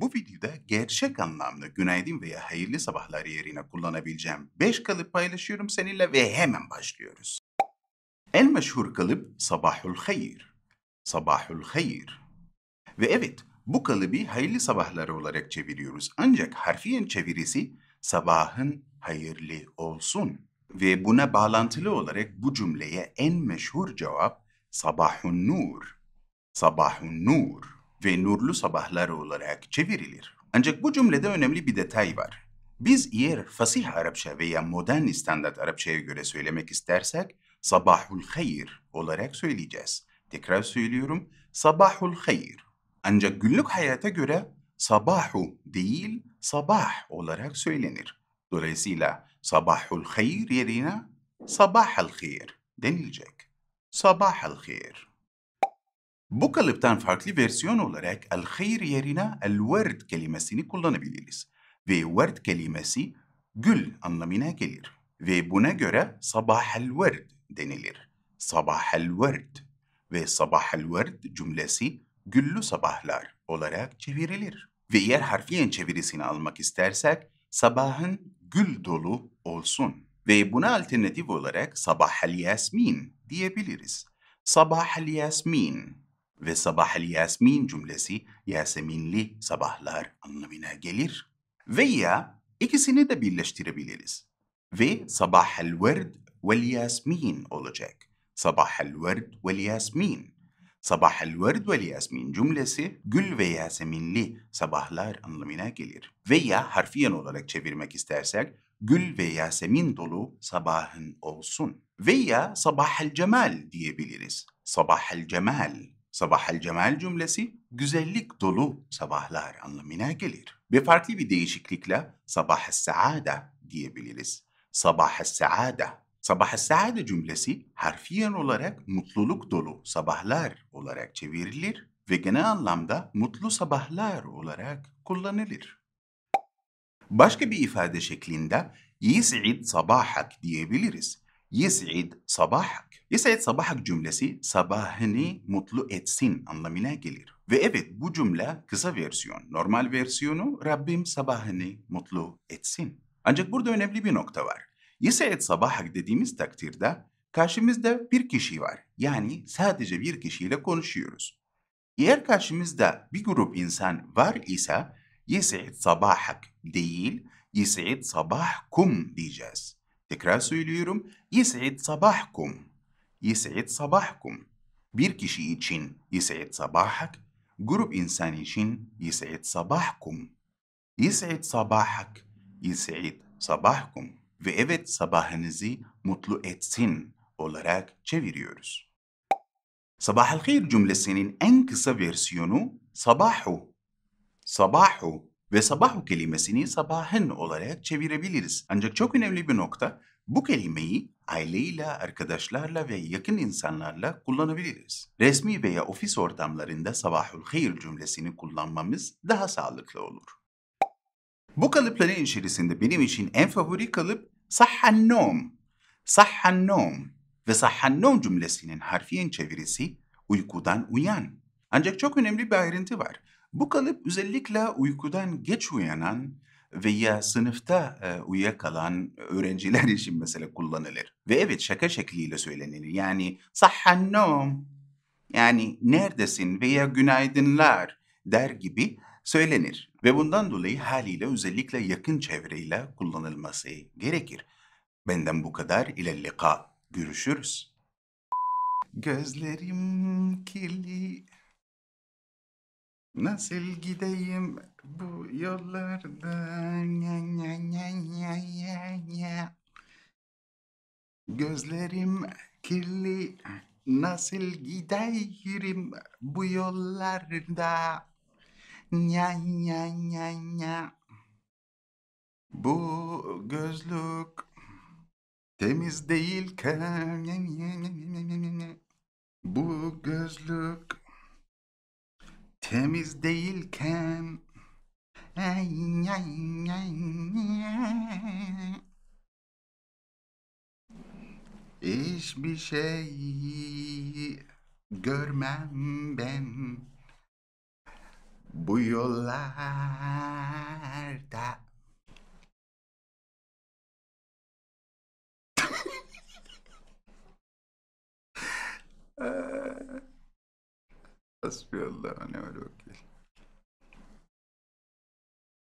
Bu videoda gerçek anlamda günaydın veya hayırlı sabahlar yerine kullanabileceğim 5 kalıp paylaşıyorum seninle ve hemen başlıyoruz. En meşhur kalıp sabahul hayır. Sabahul hayır. Ve evet bu kalıbı hayırlı sabahları olarak çeviriyoruz. Ancak harfiyen çevirisi sabahın hayırlı olsun. Ve buna bağlantılı olarak bu cümleye en meşhur cevap sabahun nur. Sabahun nur ve nurlu sabahlar olarak çevirilir. Ancak bu cümlede önemli bir detay var. Biz eğer fasih Arapça veya modern standart Arapçaya göre söylemek istersek sabahul hayır olarak söyleyeceğiz. Tekrar söylüyorum sabahul hayır. Ancak günlük hayata göre sabahu değil sabah olarak söylenir. Dolayısıyla sabahul hayır yerine sabahal hayır denilecek. Sabahal hayır. Bu kalıptan farklı versiyon olarak el hayır yerine el verd kelimesini kullanabiliriz. Ve verd kelimesi gül anlamına gelir. Ve buna göre sabah el verd denilir. Sabah el verd ve sabah el verd cümlesi güllü sabahlar olarak çevrilir. Ve eğer harfiyen çevirisini almak istersek sabahın gül dolu olsun. Ve buna alternatif olarak sabah el yasmin diyebiliriz. Sabah el yasmin ve sabahel yasmin cümlesi yaseminli sabahlar anlamına gelir. Veya ikisini de birleştirebiliriz. Ve sabahel verd ve yasmin olacak. Sabahel verd vel yasmin. Sabahel verd vel yasmin cümlesi gül ve yaseminli sabahlar anlamına gelir. Veya harfiyen olarak çevirmek istersek gül ve yasemin dolu sabahın olsun. Veya sabahel cemal diyebiliriz. Sabahel cemal Sabahel Cemal cümlesi güzellik dolu sabahlar anlamına gelir. Ve farklı bir değişiklikle sabah saade diyebiliriz. Sabah saade. Sabah saade cümlesi harfiyen olarak mutluluk dolu sabahlar olarak çevirilir ve genel anlamda mutlu sabahlar olarak kullanılır. Başka bir ifade şeklinde yis'id sabahak diyebiliriz. Yis'id sabah Yesayet sabahak cümlesi sabahını mutlu etsin anlamına gelir. Ve evet bu cümle kısa versiyon. Normal versiyonu Rabbim sabahını mutlu etsin. Ancak burada önemli bir nokta var. Yesayet sabahak dediğimiz takdirde karşımızda bir kişi var. Yani sadece bir kişiyle konuşuyoruz. Eğer karşımızda bir grup insan var ise Yesayet sabahak değil Yesayet kum diyeceğiz. Tekrar söylüyorum. Yesayet kum. Yes'id sabahkum. Bir kişi için yes'id sabahak, grup insan için yes'id sabahkum. Yes'id sabahak, yes'id sabahkum. Ve evet sabahınızı mutlu etsin olarak çeviriyoruz. Sabah el cümlesinin en kısa versiyonu sabahu. Sabahu ve sabahu kelimesini sabahın olarak çevirebiliriz. Ancak çok önemli bir nokta bu kelimeyi aileyle, arkadaşlarla ve yakın insanlarla kullanabiliriz. Resmi veya ofis ortamlarında sabahul hayır cümlesini kullanmamız daha sağlıklı olur. Bu kalıpların içerisinde benim için en favori kalıp sahhannom. Sahhannom ve sahhannom cümlesinin harfiyen çevirisi uykudan uyan. Ancak çok önemli bir ayrıntı var. Bu kalıp özellikle uykudan geç uyanan veya sınıfta e, uyuyakalan öğrenciler için mesela kullanılır. Ve evet şaka şekliyle söylenir. Yani sahhannom yani neredesin veya günaydınlar der gibi söylenir. Ve bundan dolayı haliyle özellikle yakın çevreyle kullanılması gerekir. Benden bu kadar. ile lika. Görüşürüz. Gözlerim kirli Nasıl gideyim bu yollarda nya, nya, nya, nya, nya, nya. Gözlerim kirli nasıl gideyim bu yollarda nya, nya, nya, nya. Bu gözlük temiz değil ki bu gözlük Temiz değilken Hiçbir şey görmem ben bu yollarda Hasbiyallah ve ni'mel vekil.